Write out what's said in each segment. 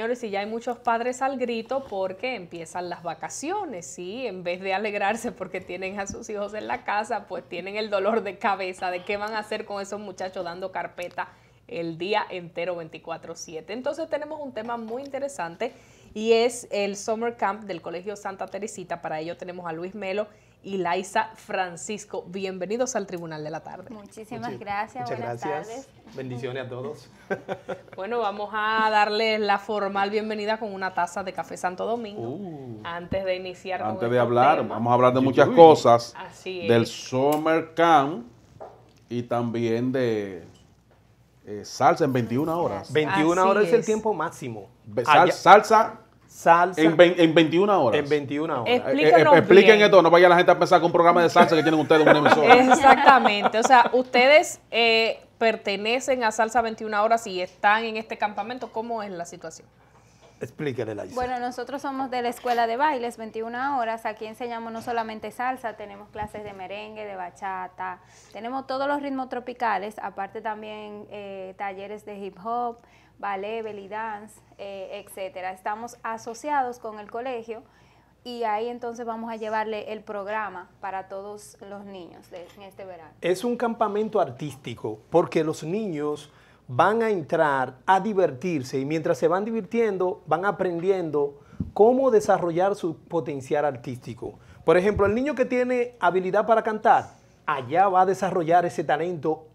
señores, y ya hay muchos padres al grito porque empiezan las vacaciones, ¿sí? En vez de alegrarse porque tienen a sus hijos en la casa, pues tienen el dolor de cabeza de qué van a hacer con esos muchachos dando carpeta el día entero 24/7. Entonces tenemos un tema muy interesante y es el Summer Camp del Colegio Santa Teresita. Para ello tenemos a Luis Melo y Laisa Francisco. Bienvenidos al Tribunal de la Tarde. Muchísimas gracias. Muchas Buenas Tardes. Bendiciones a todos. bueno, vamos a darles la formal bienvenida con una taza de café Santo Domingo. Uh. antes de iniciar. Antes de hablar, vamos a hablar de muchas cosas. Así es. Del Summer Camp y también de eh, salsa en 21 horas. 21 horas es, el tiempo máximo. salsa salsa. En, 21 horas. En 21 horas. Eh, eh, expliquen esto, no vaya la gente a empezar con un programa de salsa que tienen ustedes en una emisora. Exactamente. O sea, ustedes eh, pertenecen a Salsa 21 Horas y están en este campamento. ¿Cómo es la situación? Explíquenle, Bueno, nosotros somos de la Escuela de Bailes 21 Horas. Aquí enseñamos no solamente salsa, tenemos clases de merengue, de bachata, tenemos todos los ritmos tropicales, aparte también talleres de hip hop ballet, belly dance, eh, etcétera. Estamos asociados con el colegio y ahí entonces vamos a llevarle el programa para todos los niños de, en este verano. Es un campamento artístico porque los niños van a entrar a divertirse y mientras se van divirtiendo van aprendiendo cómo desarrollar su potencial artístico. Por ejemplo, el niño que tiene habilidad para cantar, allá va a desarrollar ese talento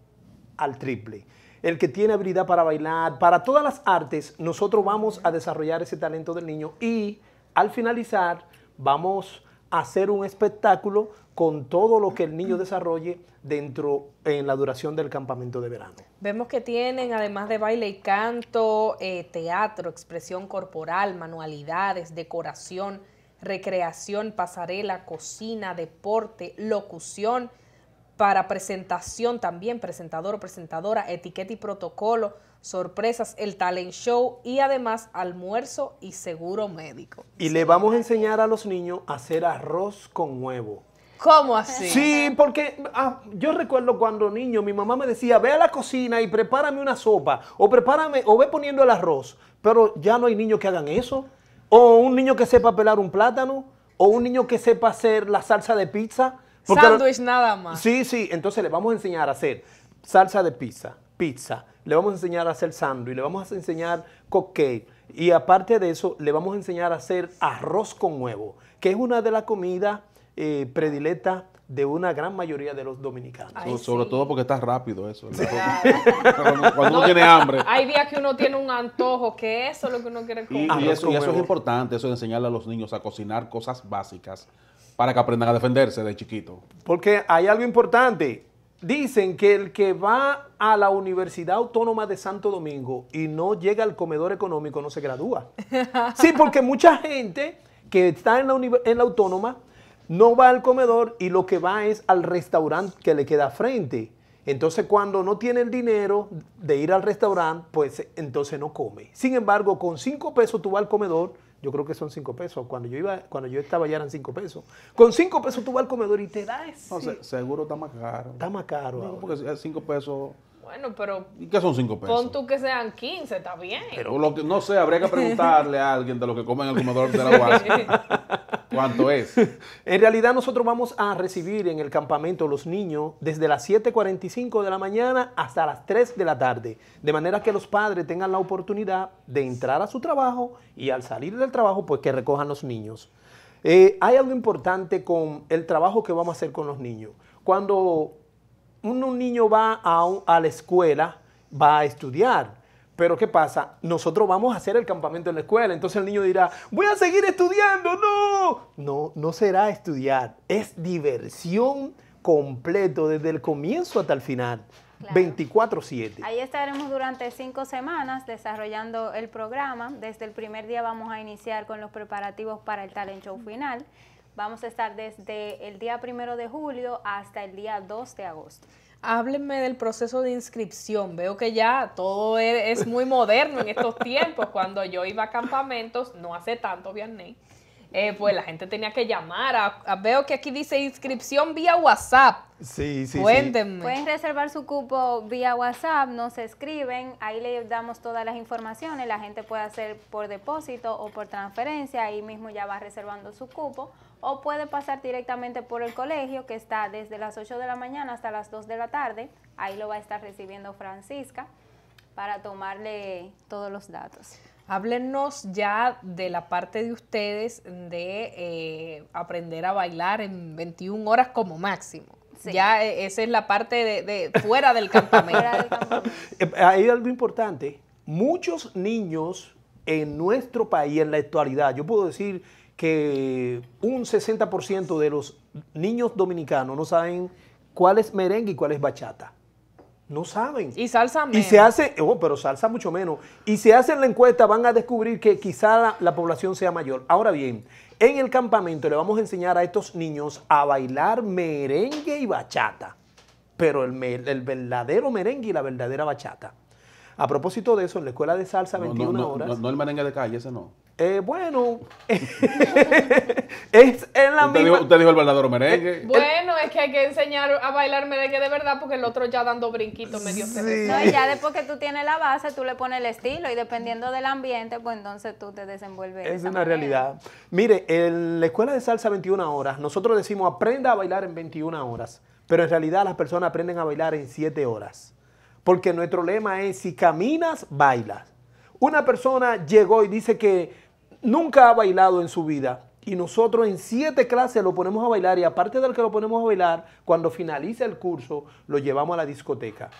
al triple el que tiene habilidad para bailar, para todas las artes, nosotros vamos a desarrollar ese talento del niño y al finalizar vamos a hacer un espectáculo con todo lo que el niño desarrolle dentro en la duración del campamento de verano. Vemos que tienen, además de baile y canto, eh, teatro, expresión corporal, manualidades, decoración, recreación, pasarela, cocina, deporte, locución, para presentación también, presentador o presentadora, etiqueta y protocolo, sorpresas, el talent show y además almuerzo y seguro médico. Y le vamos a enseñar a los niños a hacer arroz con huevo. ¿Cómo así? Sí, porque ah, yo recuerdo cuando niño mi mamá me decía, ve a la cocina y prepárame una sopa, o prepárame, o ve poniendo el arroz. Pero ya no hay niños que hagan eso. O un niño que sepa pelar un plátano, o un niño que sepa hacer la salsa de pizza. Sándwich nada más. Sí, sí, entonces le vamos a enseñar a hacer salsa de pizza, pizza, le vamos a enseñar a hacer sándwich, le vamos a enseñar cocktail. Y aparte de eso, le vamos a enseñar a hacer arroz con huevo, que es una de las comidas eh, predilectas de una gran mayoría de los dominicanos. sobre todo porque está rápido eso. Cuando uno tiene hambre. Hay días que uno tiene un antojo, que eso es lo que uno quiere comer. Y, eso, eso, es importante, eso de enseñarle a los niños a cocinar cosas básicas para que aprendan a defenderse de chiquito. Porque hay algo importante. Dicen que el que va a la Universidad Autónoma de Santo Domingo y no llega al comedor económico no se gradúa. Sí, porque mucha gente que está en la, en la Autónoma no va al comedor y lo que va es al restaurante que le queda frente. Entonces, cuando no tiene el dinero de ir al restaurante, pues entonces no come. Sin embargo, con cinco pesos tú vas al comedor yo creo que son cinco pesos. Cuando yo iba, cuando yo estaba ya eran cinco pesos. Con cinco pesos tú vas al comedor y te das. No, seguro está más caro. Está más caro. No, porque cinco pesos bueno, pero. ¿Y qué son cinco pesos? Pon tú que sean 15, está bien. Pero no sé, habría que preguntarle a alguien de lo que comen en el comedor de la ¿Cuánto es? En realidad, nosotros vamos a recibir en el campamento los niños desde las 7:45 de la mañana hasta las 3 de la tarde. De manera que los padres tengan la oportunidad de entrar a su trabajo y al salir del trabajo, pues que recojan los niños. Eh, hay algo importante con el trabajo que vamos a hacer con los niños. Cuando un niño va a, a la escuela, va a estudiar. Pero ¿qué pasa? Nosotros vamos a hacer el campamento en la escuela. Entonces el niño dirá, voy a seguir estudiando. No, no, no será estudiar. Es diversión completo desde el comienzo hasta el final. 24-7. Ahí estaremos durante cinco semanas desarrollando el programa. Desde el primer día vamos a iniciar con los preparativos para el talent show final. Vamos a estar desde el día primero de julio hasta el día 2 de agosto. Háblenme del proceso de inscripción. Veo que ya todo e-, es muy moderno en estos tiempos. Cuando yo iba a campamentos, no hace tanto, viernes, eh, pues la gente tenía que llamar. veo que aquí dice inscripción vía WhatsApp. Sí, sí. Cuéntenme. Pueden reservar su cupo vía WhatsApp, nos escriben, ahí le damos todas las informaciones, la gente puede hacer por depósito o por transferencia, ahí mismo ya va reservando su cupo, o puede pasar directamente por el colegio que está desde las 8 de la mañana hasta las 2 de la tarde, ahí lo va a estar recibiendo Francisca para tomarle todos los datos. Háblenos ya de la parte de ustedes de eh, aprender a bailar en 21 horas como máximo. Ya eh, esa es la parte de, fuera del campamento. Eh, hay algo importante. Muchos niños en nuestro país, en la actualidad, yo puedo decir que un 60% de los niños dominicanos no saben cuál es merengue y cuál es bachata. No saben. Y salsa menos. Y se hace, oh, pero salsa mucho menos. Y si hacen la encuesta van a descubrir que quizá la población sea mayor. Ahora bien, en el campamento le vamos a enseñar a estos niños a bailar merengue y bachata, pero el, verdadero merengue y la verdadera bachata. A propósito de eso, en la escuela de salsa, 21 horas. No, el merengue de calle, ese no. Eh, bueno, es en la usted usted dijo el verdadero merengue. Eh, bueno, es que hay que enseñar a bailar merengue de verdad porque el otro ya dando brinquitos medio sí. ya después que tú tienes la base, tú le pones el estilo y dependiendo del ambiente, pues entonces tú te desenvuelves. Es una realidad. Mire, en la escuela de salsa 21 horas, nosotros decimos aprenda a bailar en 21 horas, pero en realidad las personas aprenden a bailar en 7 horas. Porque nuestro lema es: si caminas, bailas. Una persona llegó y dice que nunca ha bailado en su vida y nosotros en siete clases lo ponemos a bailar y aparte del que lo ponemos a bailar, cuando finalice el curso lo llevamos a la discoteca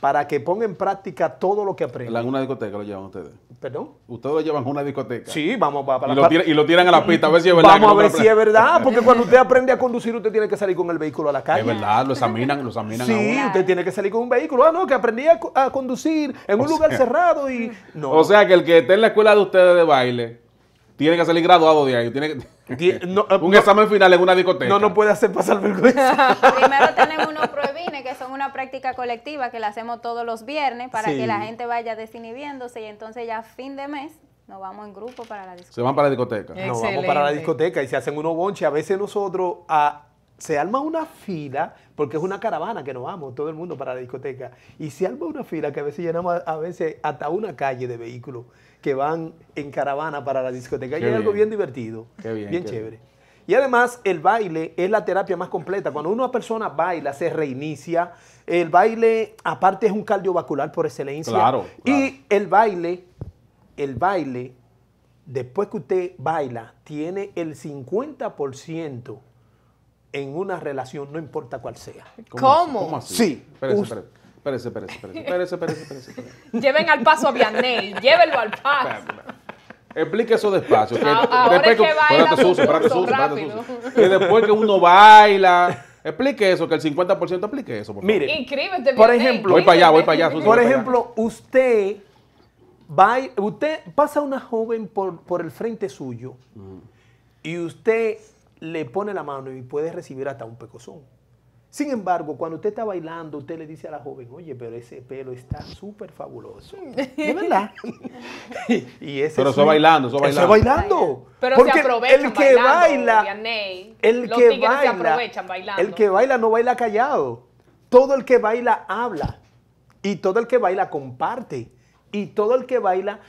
para que ponga en práctica todo lo que aprende. ¿En una discoteca lo llevan ustedes? ¿Perdón? ¿Ustedes lo llevan a una discoteca? Sí, vamos para, la lo y lo tiran a la pista, a ver si es verdad. Vamos a ver si es verdad, porque cuando usted aprende a conducir, usted tiene que salir con el vehículo a la calle. Es verdad, lo examinan, lo examinan Sí, usted tiene que salir con un vehículo. Ah, no, que aprendí a, conducir en un lugar cerrado y... No. O sea, que el que esté en la escuela de ustedes de baile tiene que salir graduado de ahí. un examen final en una discoteca. No, no puede hacer pasar vergüenza. Primero tenemos unos pruebines que son una práctica colectiva que la hacemos todos los viernes para que la gente vaya desinhibiéndose y entonces ya fin de mes nos vamos en grupo para la discoteca. Se van para la discoteca. Nos vamos para la discoteca y se hacen unos bonches. A veces nosotros a, se arma una fila, porque es una caravana que nos vamos, todo el mundo para la discoteca, y se arma una fila que a veces llenamos a veces hasta una calle de vehículos que van en caravana para la discoteca. y es algo bien divertido, bien, chévere. Y además el baile es la terapia más completa. Cuando una persona baila, se reinicia. El baile, aparte, es un cardiovascular por excelencia. Y el baile, el baile, después que usted baila, tiene el 50% en una relación, no importa cuál sea. ¿Cómo? ¿Cómo Sí. Espérese, espérese, espérese, espérese, espérese, espérese, Lleven al paso a Vianney, llévenlo al paso. Explique eso despacio. Que ah, ahora después que, baila para rápido. Que después que uno baila, explique eso, que el 50% explique eso. Mire, por ejemplo, voy para allá, voy para allá. por ejemplo, usted va, usted pasa una joven por, por el frente suyo mm. y usted le pone la mano y puede recibir hasta un pecozón. Sin embargo, cuando usted está bailando, usted le dice a la joven, oye, pero ese pelo está súper fabuloso. De verdad. y pero eso bailando, eso bailando. Eso bailando. Pero se aprovechan el que baila, el que baila, se aprovechan bailando. El que baila no baila callado. Todo el que baila habla. Y todo el que baila comparte. Y todo el que baila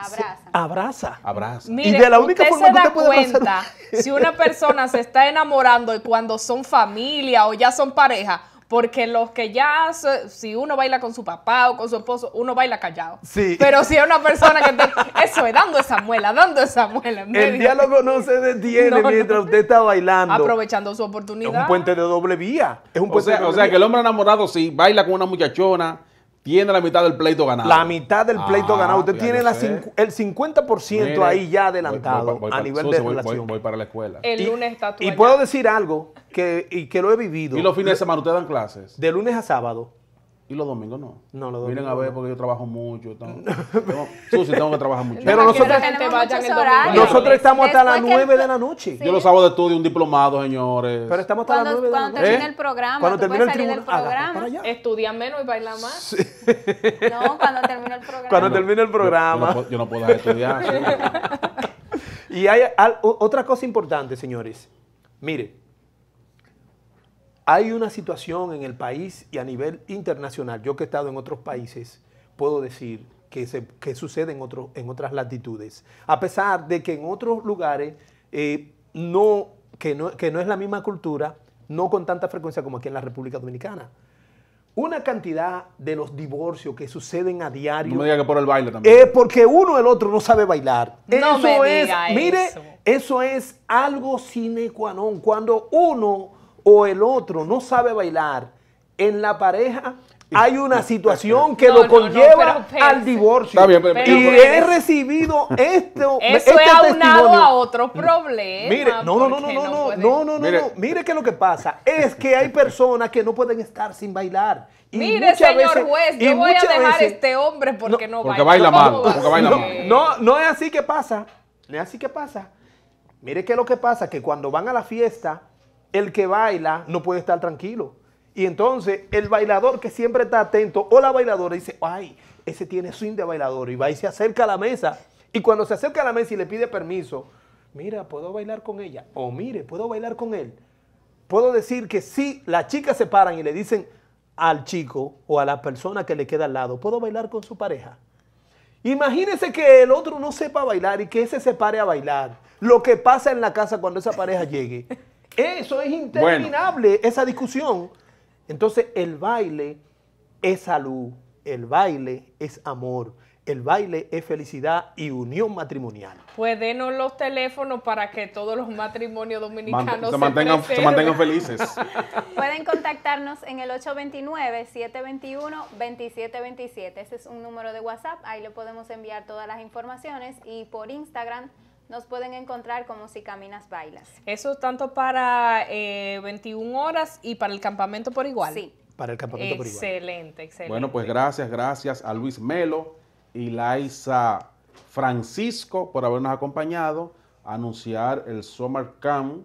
Abraza. Abraza. Abraza. y de la única usted forma se que usted da cuenta si una persona se está enamorando y cuando son familia o ya son pareja, porque los que ya, si uno baila con su papá o con su esposo, uno baila callado. Sí. Pero si es una persona que eso es, dando esa muela, dando esa muela. el diálogo no se detiene mientras usted está bailando. Aprovechando su oportunidad. Es un puente de doble vía. Es un o sea, que el hombre enamorado sí baila con una muchachona tiene la mitad del pleito ganado. La mitad del pleito ah, ganado. Usted tiene la el 50% ahí ya adelantado a nivel de relación. Voy, para la escuela. El lunes está Y puedo decir algo que, y que lo he vivido. ¿Y los fines de semana ustedes dan clases? De lunes a sábado. Y los domingos no. No, los domingos. Miren a ver, porque yo trabajo mucho. sí tengo, tengo que trabajar mucho. Pero nosotros, nosotros estamos hasta las 9 de la noche. Yo los de estudio un diplomado, señores. Pero estamos hasta las 9 de la noche. Cuando termine ¿Eh? el programa, cuando termine el, programa, Estudia menos y bailan más. No, cuando termine el programa. Cuando termine el programa. Yo, no, puedo estudiar. y hay otra cosa importante, señores. Mire, hay una situación en el país y a nivel internacional, yo que he estado en otros países, puedo decir que, se, sucede en, en otras latitudes. A pesar de que en otros lugares eh, no, que no, que no es la misma cultura, no con tanta frecuencia como aquí en la República Dominicana una cantidad de los divorcios que suceden a diario. No diga que por el baile también. Es porque uno el otro no sabe bailar. No eso es, mire, eso es algo sine qua non. Cuando uno o el otro no sabe bailar, en la pareja hay una situación que lo conlleva al divorcio. Está bien, pero, y he recibido esto. Eso este es aunado a otro problema. Mire, no, no, no, no, no, no no, no, Mire. no, Mire que lo que pasa es que hay personas que no pueden estar sin bailar. Y Mire, señor veces, juez, yo voy a dejar a este hombre porque no, porque baila. mal, porque baila mal. No, no es así que pasa. No es así que pasa. Mire que lo que pasa que cuando van a la fiesta el que baila no puede estar tranquilo. Y entonces el bailador que siempre está atento o la bailadora dice, ay, ese tiene swing de bailador y va y se acerca a la mesa. Y cuando se acerca a la mesa y le pide permiso, mira, puedo bailar con ella o mire, puedo bailar con él. Puedo decir que si las chicas se paran y le dicen al chico o a la persona que le queda al lado, puedo bailar con su pareja. Imagínese que el otro no sepa bailar y que ese se pare a bailar. Lo que pasa en la casa cuando esa pareja llegue. Eso es interminable, esa discusión. Entonces, el baile es salud, el baile es amor, el baile es felicidad y unión matrimonial. Pues denos los teléfonos para que todos los matrimonios dominicanos se, mantengan, felices. Pueden contactarnos en el 829-721-2727. Ese es un número de WhatsApp. Ahí le podemos enviar todas las informaciones. Y por Instagram nos pueden encontrar como Si Caminas Bailas. Eso tanto para 21 eh, horas y para el campamento por igual. Sí. Para el campamento por igual. Excelente, excelente. Bueno, pues gracias, gracias a Luis Melo y Laisa Francisco por habernos acompañado a anunciar el Summer Camp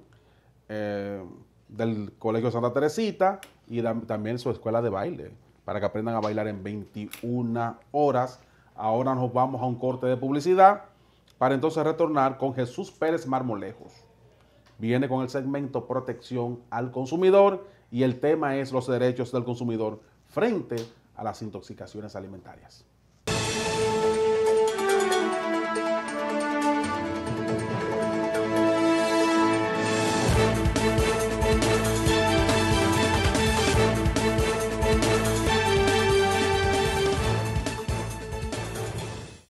eh, del Colegio Santa Teresita y también su escuela de baile para que aprendan a bailar en 21 horas. Ahora nos vamos a un corte de publicidad para entonces retornar con Jesús Pérez Marmolejos. Viene con el segmento Protección al Consumidor y el tema es los derechos del consumidor frente a las intoxicaciones alimentarias.